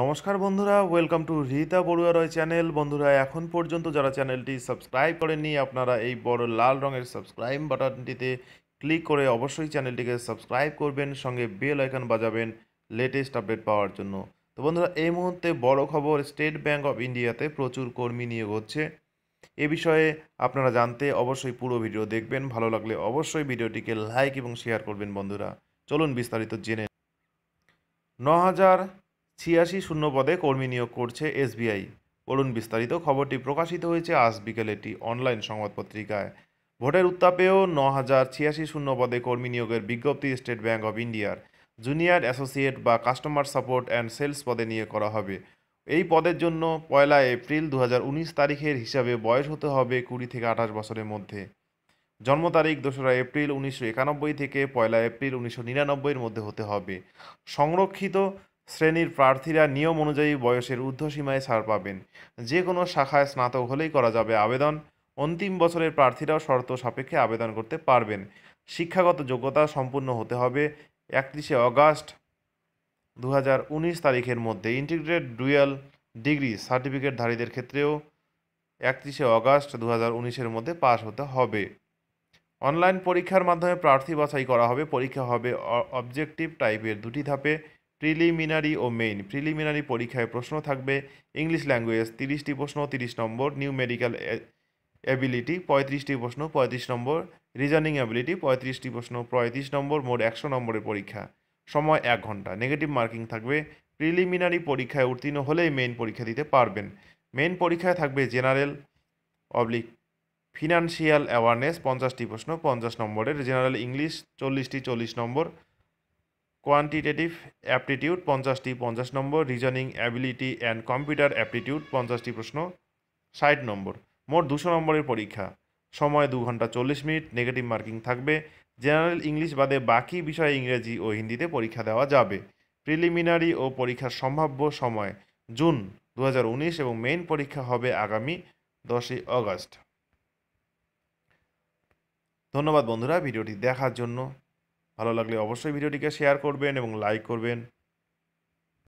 নমস্কার বন্ধুরা welcome to Rita Barua Roy channel বন্ধুরা এখন পর্যন্ত যারা চ্যানেলটি সাবস্ক্রাইব করেননি আপনারা এই বড় লাল রঙের সাবস্ক্রাইব বাটনটিতে ক্লিক করে অবশ্যই চ্যানেলটিকে সাবস্ক্রাইব করবেন সঙ্গে বেল আইকন বাজাবেন লেটেস্ট আপডেট পাওয়ার জন্য তো বন্ধুরা এই মুহূর্তে বড় খবর স্টেট ব্যাঙ্ক অফ ইন্ডিয়াতে প্রচুর কর্মী নিয়োগ হচ্ছে এ বিষয়ে আপনারা জানতে অবশ্যই পুরো ভিডিও দেখবেন ভালো লাগলে অবশ্যই ভিডিওটিকে লাইক এবং শেয়ার করবেন বন্ধুরা চলুন বিস্তারিত জেনে ন হাজার ছিয়াশি শূন্য পদে কর্মী নিয়োগ করছে এসবিআই পড়ুন বিস্তারিত খবরটি প্রকাশিত হয়েছে আজ বিকেলেটি অনলাইন সংবাদপত্রিকায় ভোটের উত্তাপেও ন হাজার ছিয়াশি শূন্য পদে কর্মী নিয়োগের বিজ্ঞপ্তি স্টেট ব্যাংক অব ইন্ডিয়ার জুনিয়র অ্যাসোসিয়েট বা কাস্টমার সাপোর্ট অ্যান্ড সেলস পদে নিয়ে করা হবে এই পদের জন্য পয়লা এপ্রিল দু তারিখের হিসাবে বয়স হতে হবে কুড়ি থেকে আঠাশ বছরের মধ্যে জন্ম তারিখ দোসরা এপ্রিল উনিশশো একানব্বই থেকে পয়লা এপ্রিল উনিশশো নিরানব্বইয়ের মধ্যে হতে হবে সংরক্ষিত শ্রেণীর প্রার্থীরা নিয়ম অনুযায়ী বয়সের ঊর্ধ্বসীমায় ছাড় পাবেন যে কোনো শাখায় স্নাতক হলেই করা যাবে আবেদন অন্তিম বছরের প্রার্থীরাও শর্ত সাপেক্ষে আবেদন করতে পারবেন শিক্ষাগত যোগ্যতা সম্পূর্ণ হতে হবে একত্রিশে অগাস্ট দু তারিখের মধ্যে ইন্টিগ্রেটেড ডুয়াল ডিগ্রি সার্টিফিকেটধারীদের ক্ষেত্রেও একত্রিশে অগাস্ট দু হাজার মধ্যে পাশ হতে হবে অনলাইন পরীক্ষার মাধ্যমে প্রার্থী বাছাই করা হবে পরীক্ষা হবে অবজেক্টিভ টাইপের দুটি ধাপে প্রিলিমিনারি ও মেইন প্রিলিমিনারি পরীক্ষায় প্রশ্ন থাকবে ইংলিশ ল্যাঙ্গুয়েজ তিরিশটি প্রশ্ন তিরিশ নম্বর নিউ মেডিকেল অ্যাবিলিটি পঁয়ত্রিশটি প্রশ্ন পঁয়ত্রিশ নম্বর রিজনিং অ্যাবিলিটি পঁয়ত্রিশটি প্রশ্ন পঁয়ত্রিশ নম্বর মোট একশো নম্বরের পরীক্ষা সময় এক ঘন্টা নেগেটিভ মার্কিং থাকবে প্রিলিমিনারি পরীক্ষায় উত্তীর্ণ হলেই মেইন পরীক্ষা দিতে পারবেন মেইন পরীক্ষায় থাকবে জেনারেল অবলিক ফিনান্সিয়াল অ্যাওয়ারনেস পঞ্চাশটি প্রশ্ন পঞ্চাশ নম্বরের জেনারেল ইংলিশ চল্লিশটি চল্লিশ নম্বর কোয়ান্টিটেটিভ অ্যাপটিটিউড পঞ্চাশটি পঞ্চাশ number reasoning ability and computer aptitude পঞ্চাশটি প্রশ্ন ষাট নম্বর মোট দুশো নম্বরের পরীক্ষা সময় দু ঘন্টা চল্লিশ মিনিট নেগেটিভ মার্কিং থাকবে জেনারেল ইংলিশ বাদে বাকি বিষয়ে ইংরেজি ও হিন্দিতে পরীক্ষা দেওয়া যাবে প্রিলিমিনারি ও পরীক্ষার সম্ভাব্য সময় জুন দু এবং মেইন পরীক্ষা হবে আগামী দশই অগস্ট ধন্যবাদ বন্ধুরা ভিডিওটি দেখার জন্য ভালো লাগলে অবশ্যই ভিডিওটিকে শেয়ার করবেন এবং লাইক করবেন